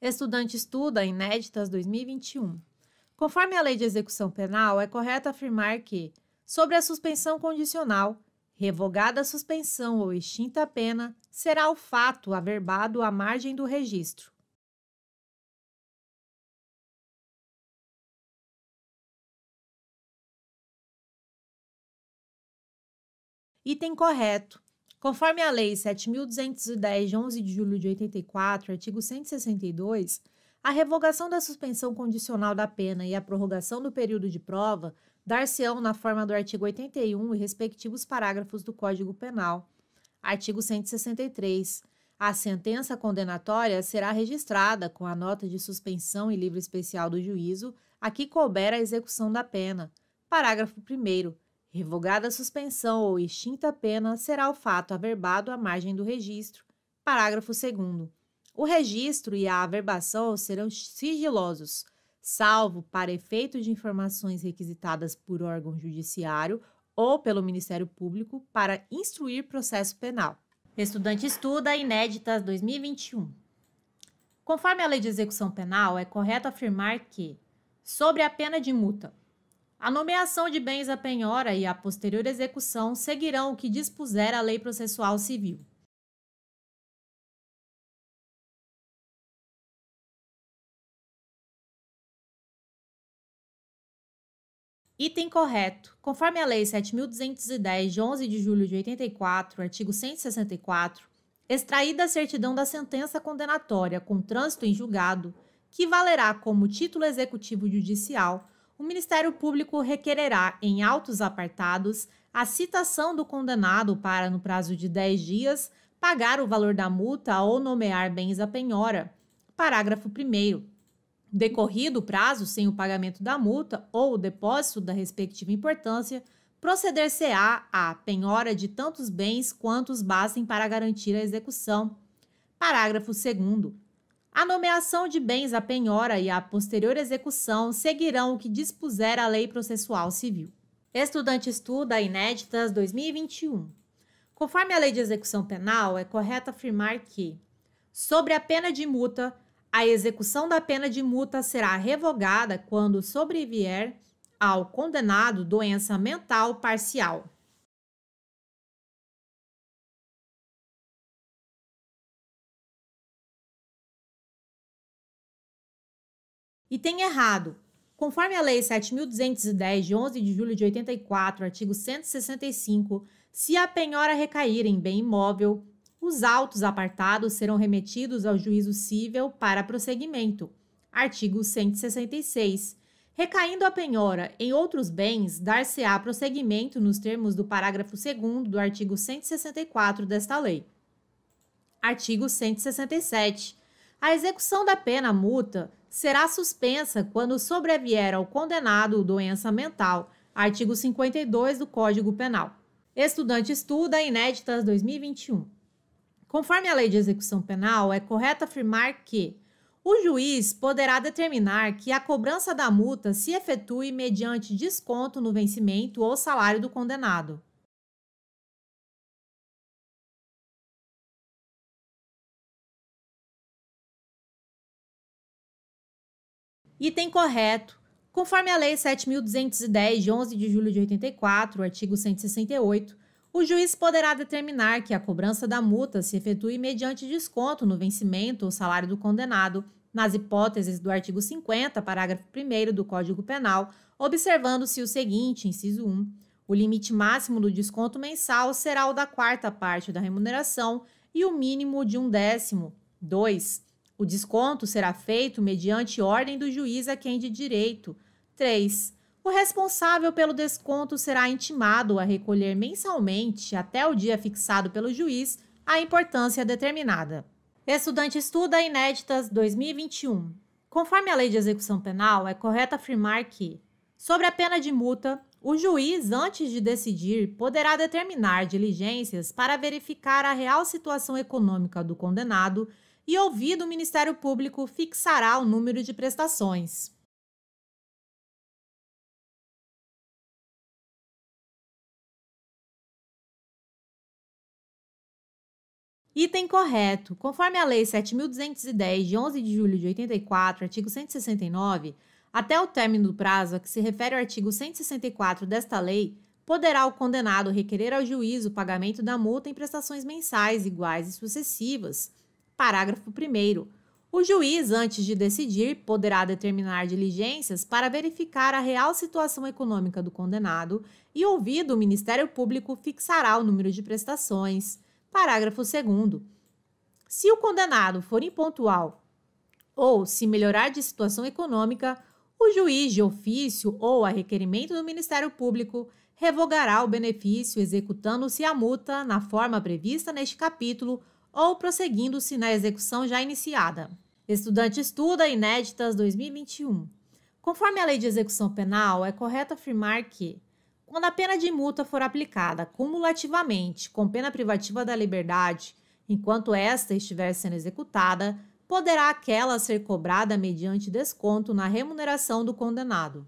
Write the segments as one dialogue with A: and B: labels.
A: Estudante estuda Inéditas 2021. Conforme a Lei de Execução Penal, é correto afirmar que, sobre a suspensão condicional, revogada a suspensão ou extinta a pena, será o fato averbado à margem do registro.
B: Item correto.
A: Conforme a Lei 7.210, de 11 de julho de 84, artigo 162, a revogação da suspensão condicional da pena e a prorrogação do período de prova dar-se-ão na forma do artigo 81 e respectivos parágrafos do Código Penal. Artigo 163. A sentença condenatória será registrada com a nota de suspensão e livro especial do juízo a que couber a execução da pena. Parágrafo 1. Revogada a suspensão ou extinta a pena, será o fato averbado à margem do registro. Parágrafo 2. O registro e a averbação serão sigilosos, salvo para efeito de informações requisitadas por órgão judiciário ou pelo Ministério Público para instruir processo penal. Estudante estuda Inéditas 2021. Conforme a Lei de Execução Penal, é correto afirmar que, sobre a pena de multa, a nomeação de bens à penhora e a posterior execução seguirão o que dispuser a Lei
B: Processual Civil.
A: Item correto. Conforme a Lei 7.210, de 11 de julho de 84, artigo 164, extraída a certidão da sentença condenatória com trânsito em julgado, que valerá como título executivo judicial o Ministério Público requererá, em autos apartados, a citação do condenado para, no prazo de 10 dias, pagar o valor da multa ou nomear bens à penhora. Parágrafo 1. Decorrido o prazo sem o pagamento da multa ou o depósito da respectiva importância, proceder-se-á à penhora de tantos bens quantos bastem para garantir a execução. Parágrafo 2. A nomeação de bens à penhora e a posterior execução seguirão o que dispuser a Lei Processual Civil. Estudante estuda Inéditas 2021. Conforme a Lei de Execução Penal, é correto afirmar que, sobre a pena de multa, a execução da pena de multa será revogada quando sobrevier ao
B: condenado doença mental parcial. e tem errado. Conforme a Lei 7.210,
A: de 11 de julho de 84, artigo 165, se a penhora recair em bem imóvel, os autos apartados serão remetidos ao juízo civil para prosseguimento. Artigo 166. Recaindo a penhora em outros bens, dar-se-á prosseguimento nos termos do parágrafo 2 do artigo 164 desta lei. Artigo 167. A execução da pena multa será suspensa quando sobrevier ao condenado doença mental, artigo 52 do Código Penal. Estudante estuda inéditas 2021. Conforme a Lei de Execução Penal, é correto afirmar que o juiz poderá determinar que a cobrança da multa se efetue mediante
B: desconto no vencimento ou salário do condenado. Item correto. Conforme a Lei 7.210,
A: de 11 de julho de 84, artigo 168, o juiz poderá determinar que a cobrança da multa se efetue mediante desconto no vencimento ou salário do condenado, nas hipóteses do artigo 50, parágrafo 1 do Código Penal, observando-se o seguinte, inciso 1, o limite máximo do desconto mensal será o da quarta parte da remuneração e o mínimo de um décimo. 2. O desconto será feito mediante ordem do juiz a quem de direito. 3. O responsável pelo desconto será intimado a recolher mensalmente, até o dia fixado pelo juiz, a importância determinada. Estudante estuda inéditas 2021. Conforme a lei de execução penal, é correto afirmar que, sobre a pena de multa, o juiz, antes de decidir, poderá determinar diligências para verificar a real situação econômica do condenado e, ouvido o Ministério Público,
B: fixará o número de prestações. Item correto. Conforme a Lei 7.210, de 11 de julho
A: de 84, artigo 169, até o término do prazo a que se refere o artigo 164 desta lei, poderá o condenado requerer ao juiz o pagamento da multa em prestações mensais iguais e sucessivas, Parágrafo 1. O juiz, antes de decidir, poderá determinar diligências para verificar a real situação econômica do condenado e, ouvido o Ministério Público, fixará o número de prestações. Parágrafo 2. Se o condenado for impontual ou se melhorar de situação econômica, o juiz, de ofício ou a requerimento do Ministério Público, revogará o benefício executando-se a multa na forma prevista neste capítulo ou prosseguindo-se na execução já iniciada. Estudante estuda inéditas 2021. Conforme a lei de execução penal, é correto afirmar que, quando a pena de multa for aplicada cumulativamente com pena privativa da liberdade, enquanto esta estiver sendo executada, poderá aquela ser
B: cobrada mediante desconto na remuneração do condenado.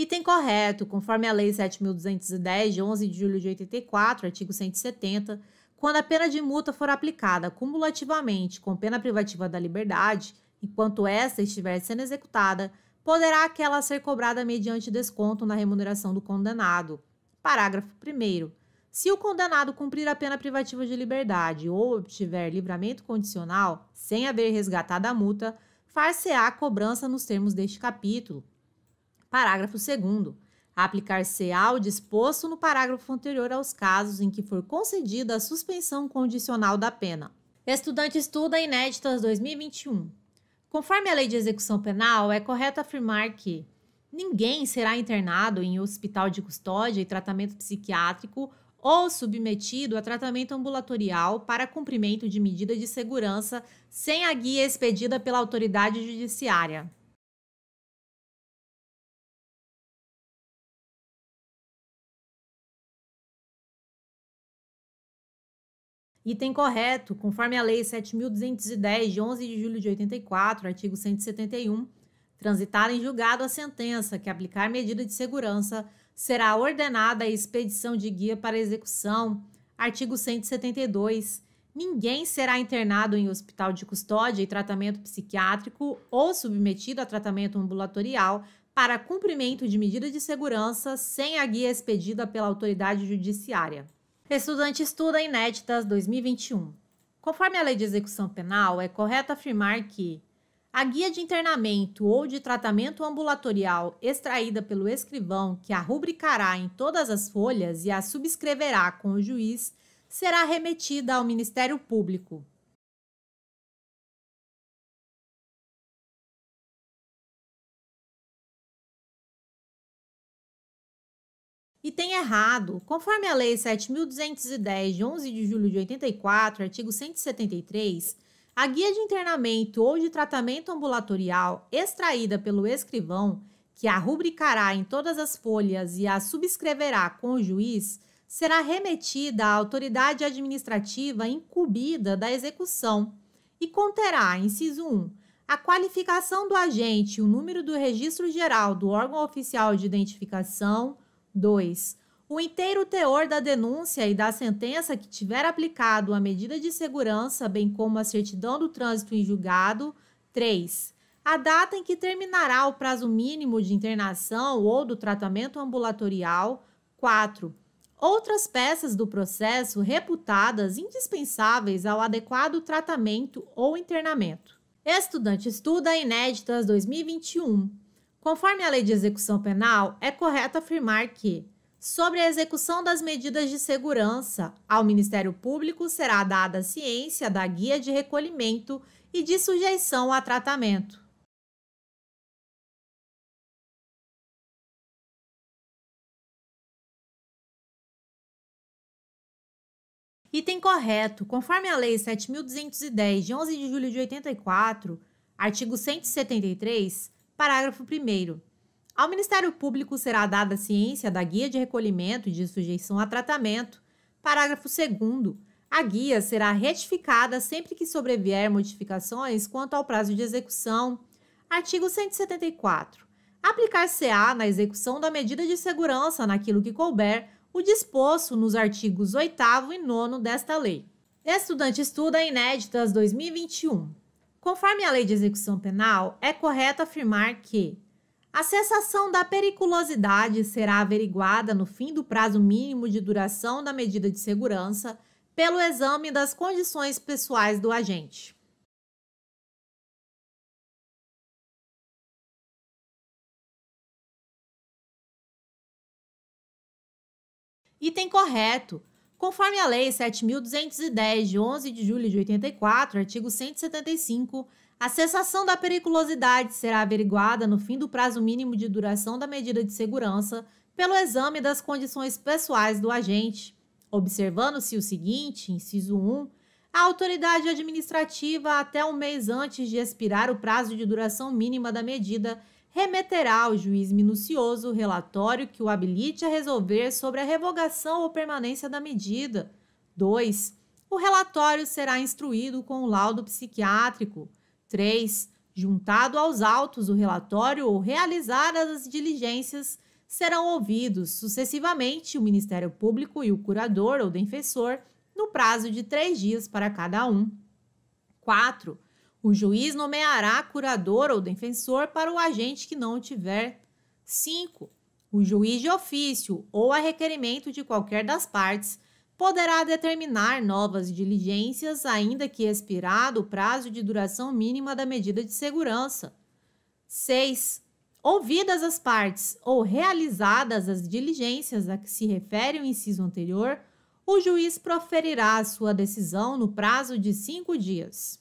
B: Item correto, conforme a Lei
A: 7.210, de 11 de julho de 84, artigo 170, quando a pena de multa for aplicada cumulativamente com pena privativa da liberdade, enquanto esta estiver sendo executada, poderá aquela ser cobrada mediante desconto na remuneração do condenado. Parágrafo 1. Se o condenado cumprir a pena privativa de liberdade ou obtiver livramento condicional, sem haver resgatado a multa, far-se-á a cobrança nos termos deste capítulo, Parágrafo 2 aplicar-se ao disposto no parágrafo anterior aos casos em que for concedida a suspensão condicional da pena. Estudante estuda inéditas 2021. Conforme a Lei de Execução Penal, é correto afirmar que ninguém será internado em hospital de custódia e tratamento psiquiátrico ou submetido a tratamento ambulatorial para cumprimento de medida de segurança sem a guia expedida pela autoridade judiciária.
B: Item correto,
A: conforme a Lei 7.210, de 11 de julho de 84, artigo 171, transitar em julgado a sentença que aplicar medida de segurança, será ordenada a expedição de guia para execução. Artigo 172. Ninguém será internado em hospital de custódia e tratamento psiquiátrico ou submetido a tratamento ambulatorial para cumprimento de medida de segurança sem a guia expedida pela autoridade judiciária. Estudante estuda inéditas 2021. Conforme a Lei de Execução Penal, é correto afirmar que a guia de internamento ou de tratamento ambulatorial extraída pelo escrivão, que a rubricará em todas as folhas e a subscreverá com o juiz, será remetida ao Ministério
B: Público, e tem
A: errado. Conforme a Lei 7.210, de 11 de julho de 84, artigo 173, a guia de internamento ou de tratamento ambulatorial extraída pelo escrivão, que a rubricará em todas as folhas e a subscreverá com o juiz, será remetida à autoridade administrativa incumbida da execução e conterá, inciso 1, a qualificação do agente, o número do registro geral do órgão oficial de identificação, 2. O inteiro teor da denúncia e da sentença que tiver aplicado a medida de segurança, bem como a certidão do trânsito em julgado. 3. A data em que terminará o prazo mínimo de internação ou do tratamento ambulatorial. 4. Outras peças do processo reputadas indispensáveis ao adequado tratamento ou internamento. Estudante estuda inéditas 2021. Conforme a Lei de Execução Penal, é correto afirmar que, sobre a execução das medidas de segurança, ao Ministério Público será dada ciência
B: da guia de recolhimento e de sujeição a tratamento. Item correto. Conforme a Lei
A: 7.210, de 11 de julho de 84, artigo 173, Parágrafo 1. Ao Ministério Público será dada ciência da guia de recolhimento e de sujeição a tratamento. Parágrafo 2. A guia será retificada sempre que sobrevier modificações quanto ao prazo de execução. Artigo 174. Aplicar-se-á na execução da medida de segurança naquilo que couber o disposto nos artigos 8 e 9 desta lei. Estudante Estuda Inéditas 2021. Conforme a Lei de Execução Penal, é correto afirmar que a cessação da periculosidade será averiguada no fim do prazo mínimo de duração da medida de segurança pelo exame das condições
B: pessoais do agente. Item correto Conforme a Lei 7.210, de 11 de julho
A: de 84, artigo 175, a cessação da periculosidade será averiguada no fim do prazo mínimo de duração da medida de segurança pelo exame das condições pessoais do agente, observando-se o seguinte, inciso 1, a autoridade administrativa, até um mês antes de expirar o prazo de duração mínima da medida, remeterá ao juiz minucioso o relatório que o habilite a resolver sobre a revogação ou permanência da medida. 2. O relatório será instruído com o laudo psiquiátrico. 3. Juntado aos autos, o relatório ou realizadas as diligências serão ouvidos sucessivamente o Ministério Público e o curador ou defensor no prazo de três dias para cada um. 4. O juiz nomeará curador ou defensor para o agente que não tiver. 5. O juiz de ofício ou a requerimento de qualquer das partes poderá determinar novas diligências, ainda que expirado o prazo de duração mínima da medida de segurança. 6. Ouvidas as partes ou realizadas as diligências a que se refere o inciso anterior, o juiz proferirá a sua decisão no prazo
C: de cinco dias.